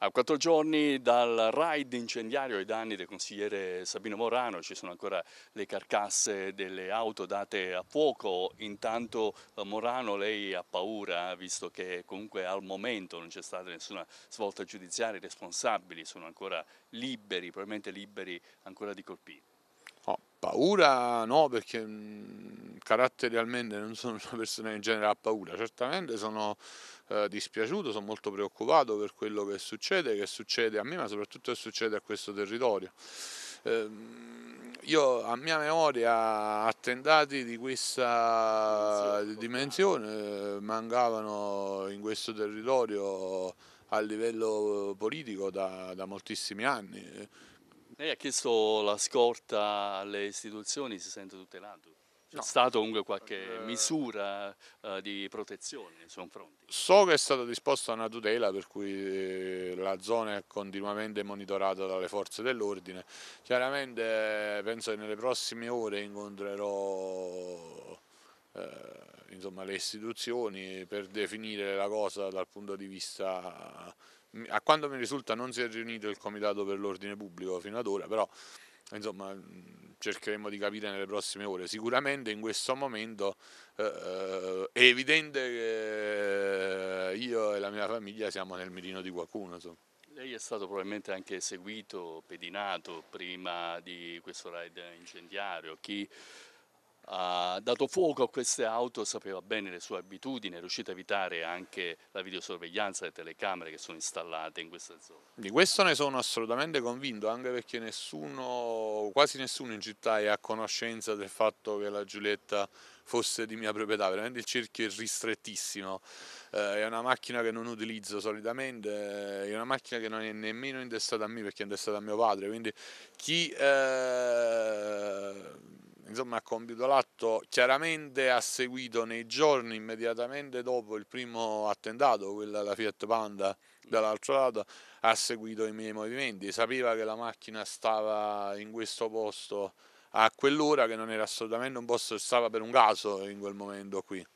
A quattro giorni dal raid incendiario ai danni del consigliere Sabino Morano ci sono ancora le carcasse delle auto date a fuoco, intanto eh, Morano lei ha paura visto che comunque al momento non c'è stata nessuna svolta giudiziaria, i responsabili sono ancora liberi, probabilmente liberi ancora di colpire. paura no perché mm, caratterialmente non sono una persona che in genere ha paura, certamente sono eh, dispiaciuto, sono molto preoccupato per quello che succede, che succede a me ma soprattutto che succede a questo territorio. Eh, io a mia memoria attentati di questa dimensione eh, mancavano in questo territorio a livello politico da, da moltissimi anni. Lei ha chiesto la scorta alle istituzioni, si sente tutelato? C'è no. stata comunque qualche eh, misura eh, di protezione nei suoi confronti? So che è stata disposta una tutela per cui eh, la zona è continuamente monitorata dalle forze dell'ordine. Chiaramente eh, penso che nelle prossime ore incontrerò eh, insomma, le istituzioni per definire la cosa dal punto di vista... A quanto mi risulta non si è riunito il Comitato per l'Ordine Pubblico fino ad ora, però Insomma, mm, cercheremo di capire nelle prossime ore. Sicuramente in questo momento eh, eh è evidente che eh, io e la mia famiglia siamo nel mirino di qualcuno. Insomma. Lei è stato probabilmente anche seguito, pedinato prima di questo raid incendiario. Chi ha dato fuoco a queste auto, sapeva bene le sue abitudini, è riuscito a evitare anche la videosorveglianza e le telecamere che sono installate in questa zona. Di questo ne sono assolutamente convinto, anche perché nessuno, quasi nessuno in città è a conoscenza del fatto che la Giulietta fosse di mia proprietà, veramente il cerchio è ristrettissimo, eh, è una macchina che non utilizzo solitamente, è una macchina che non è nemmeno indestata a me perché è indestata a mio padre, quindi chi... Eh, insomma ha compiuto l'atto, chiaramente ha seguito nei giorni immediatamente dopo il primo attentato, quella della Fiat Panda dall'altro lato, ha seguito i miei movimenti, sapeva che la macchina stava in questo posto a quell'ora che non era assolutamente un posto che stava per un caso in quel momento qui.